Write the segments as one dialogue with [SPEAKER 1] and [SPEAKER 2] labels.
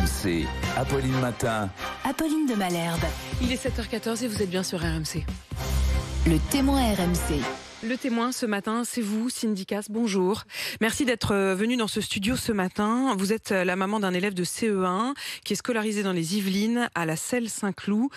[SPEAKER 1] RMC, Apolline Matin. Apolline de Malherbe. Il est 7h14 et vous êtes bien sur RMC. Le témoin RMC. Le témoin ce matin, c'est vous, Cindy Bonjour. Merci d'être euh, venu dans ce studio ce matin. Vous êtes euh, la maman d'un élève de CE1 qui est scolarisé dans les Yvelines à la Selle Saint-Cloud.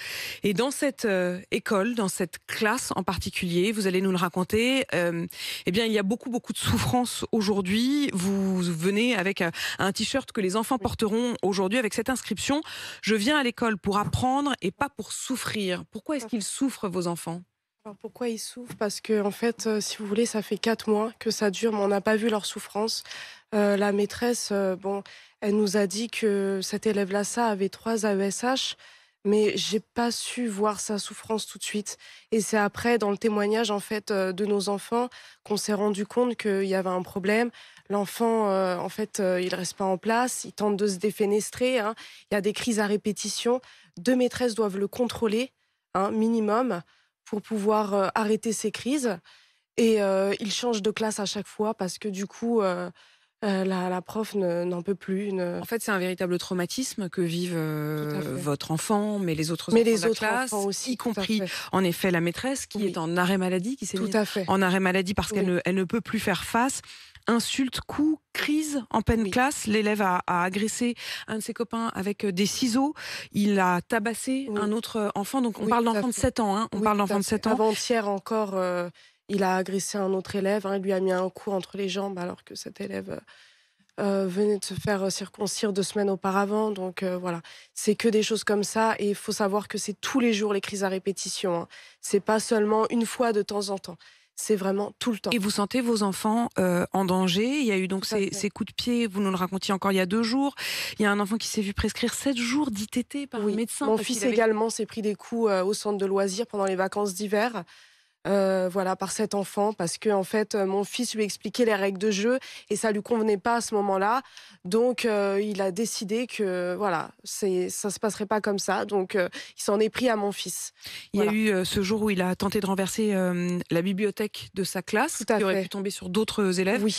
[SPEAKER 1] Et dans cette euh, école, dans cette classe en particulier, vous allez nous le raconter, eh bien, il y a beaucoup, beaucoup de souffrance aujourd'hui. Vous venez avec un t-shirt que les enfants porteront aujourd'hui avec cette inscription Je viens à l'école pour apprendre et pas pour souffrir. Pourquoi est-ce qu'ils souffrent, vos enfants
[SPEAKER 2] alors pourquoi ils souffrent Parce que en fait, euh, si vous voulez, ça fait quatre mois que ça dure, mais on n'a pas vu leur souffrance. Euh, la maîtresse, euh, bon, elle nous a dit que cet élève-là, ça avait trois AESH, mais j'ai pas su voir sa souffrance tout de suite. Et c'est après, dans le témoignage en fait de nos enfants, qu'on s'est rendu compte qu'il y avait un problème. L'enfant, en fait, il reste pas en place, il tente de se défenestrer. Hein. Il y a des crises à répétition. Deux maîtresses doivent le contrôler, hein, minimum pour pouvoir euh, arrêter ces crises. Et euh, il change de classe à chaque fois parce que du coup, euh, la, prof n'en peut plus. En
[SPEAKER 1] fait, c'est un véritable traumatisme que vivent votre enfant, mais les autres enfants aussi, y compris en effet la maîtresse qui est en arrêt maladie, qui s'est en arrêt maladie parce qu'elle ne peut plus faire face Insulte, coup, crise en pleine classe. L'élève a, agressé un de ses copains avec euh, des ciseaux. Il a tabassé un autre euh, enfant. Donc on parle d'enfant de 7
[SPEAKER 2] ans. Hein. On parle d'enfant de 7 ans. Avant-hier encore, euh, il a agressé un autre élève. Hein. Il lui a mis un coup entre les jambes alors que cet élève venait de se faire circoncire deux semaines auparavant. Donc voilà, c'est que des choses comme ça. Et il faut savoir que c'est tous les jours les crises à répétition. Ce hein. C'est pas seulement une fois de temps en temps c'est vraiment tout le temps. Et vous sentez vos enfants
[SPEAKER 1] euh, en danger Il y a eu donc ces, coups de pied, vous nous le racontiez encore il y a deux jours. Il y a un enfant qui s'est vu prescrire sept jours d'ITT par un médecin. Mon fils
[SPEAKER 2] également s'est pris des coups euh, au centre de loisirs pendant les vacances d'hiver. Euh, voilà, par cet enfant, parce que en fait, euh, mon fils lui expliquait les règles de jeu et ça lui convenait pas à ce moment-là. Donc, euh, il a décidé que voilà, c'est ça se passerait pas comme ça. Donc, il s'en est pris à mon fils. Il y a
[SPEAKER 1] eu ce jour où il a tenté de renverser la bibliothèque de sa classe, qui aurait pu tomber sur d'autres élèves. Oui,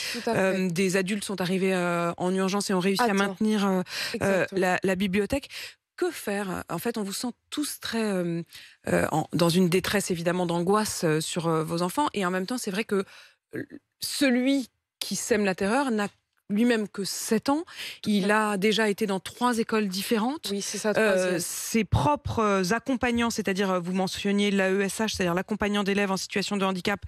[SPEAKER 1] des adultes sont arrivés en urgence et ont réussi à maintenir la bibliothèque que faire En fait, on vous sent tous très euh, euh, dans une détresse, évidemment, d'angoisse euh, sur vos enfants. Et en même temps, c'est vrai que celui qui sème la terreur n'a lui-même que 7 ans. Il a déjà été dans trois écoles différentes. Oui, c'est ça. ses propres accompagnants, c'est-à-dire, vous mentionniez l'AESH, c'est-à-dire l'accompagnant d'élèves en situation de handicap,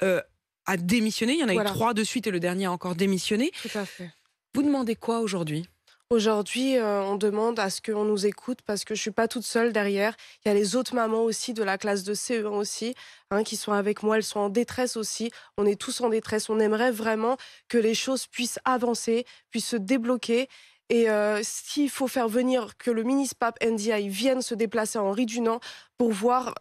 [SPEAKER 1] a démissionné. Il y en a eu trois de suite et le dernier a encore démissionné. Tout à fait.
[SPEAKER 2] Vous demandez quoi aujourd'hui Aujourd'hui, euh, on demande à ce qu'on nous écoute parce que je suis pas toute seule derrière. Il y a les autres mamans aussi de la classe de CE1 aussi hein, qui sont avec moi. Elles sont en détresse aussi. On est tous en détresse. On aimerait vraiment que les choses puissent avancer, puissent se débloquer. Et euh, s'il faut faire venir que le ministre Pape NDI vienne se déplacer à Henri Dunant pour voir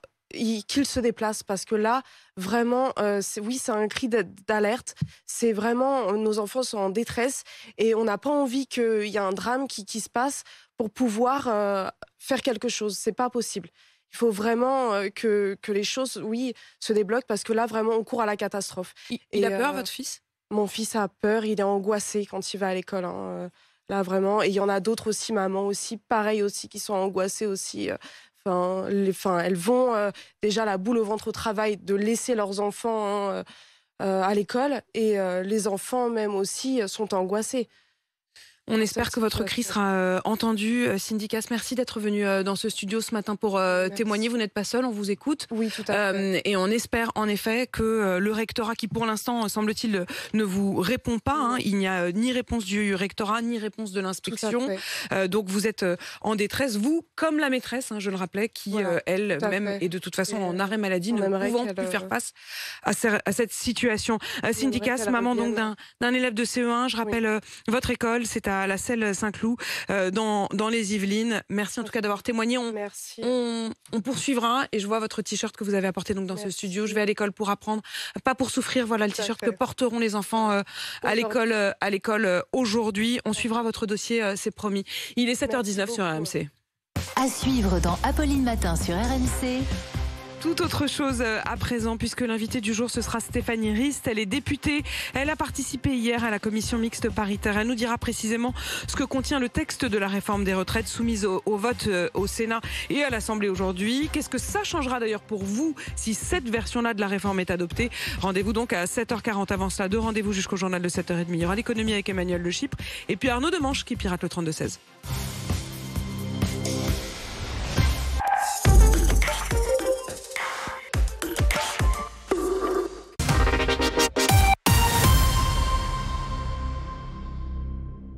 [SPEAKER 2] qu'il se déplace parce que là, vraiment, euh, oui, c'est un cri d'alerte. C'est vraiment, euh, nos enfants sont en détresse et on n'a pas envie qu'il y ait un drame qui, se passe pour pouvoir euh, faire quelque chose. C'est pas possible. Il faut vraiment que, les choses, oui, se débloquent parce que là, vraiment, on court à la catastrophe. Il, a peur, votre fils Mon fils a peur, il est angoissé quand il va à l'école. Hein, là, vraiment. Et il y en a d'autres aussi, maman aussi, pareil aussi, qui sont angoissés aussi elles vont euh, déjà la boule au ventre au travail de laisser leurs enfants hein, euh, à l'école et euh, les enfants même aussi sont angoissés.
[SPEAKER 1] On espère que votre cri sera euh, entendu. Euh, Cindy merci d'être venu euh, dans ce studio ce matin pour témoigner. Vous n'êtes pas seul, on vous écoute. Oui, tout à fait. et on espère en effet que le rectorat, qui pour l'instant, semble-t-il, ne vous répond pas, hein, il n'y a ni réponse du rectorat, ni réponse de l'inspection. donc vous êtes en détresse, vous, comme la maîtresse, hein, je le rappelais, qui, elle, même, est de toute façon en arrêt maladie, ne pouvant plus faire face à, cette situation. Cindy maman donc d'un élève de CE1, je rappelle votre école, c'est à à la selle Saint-Cloud euh, dans, les Yvelines. Merci en tout cas d'avoir témoigné. On,
[SPEAKER 2] Merci. On,
[SPEAKER 1] poursuivra et je vois votre t-shirt que vous avez apporté donc dans ce studio. Je vais à l'école pour apprendre, pas pour souffrir. Voilà le t-shirt que porteront les enfants euh, euh, à l'école à l'école aujourd'hui. On suivra votre dossier, c'est promis. Il est 7h19 sur RMC. À suivre dans Apolline Matin sur RMC. Tout autre chose euh, à présent, puisque l'invité du jour, ce sera Stéphanie Rist. Elle est députée. Elle a participé hier à la commission mixte paritaire. Elle nous dira précisément ce que contient le texte de la réforme des retraites soumise au, vote euh, au Sénat et à l'Assemblée aujourd'hui. Qu'est-ce que ça changera d'ailleurs pour vous si cette version-là de la réforme est adoptée Rendez-vous donc à 7h40 avant cela. Deux rendez-vous jusqu'au journal de 7h30. Il y aura l'économie avec Emmanuel Le Chypre et puis Arnaud Demanche qui pirate le 32-16.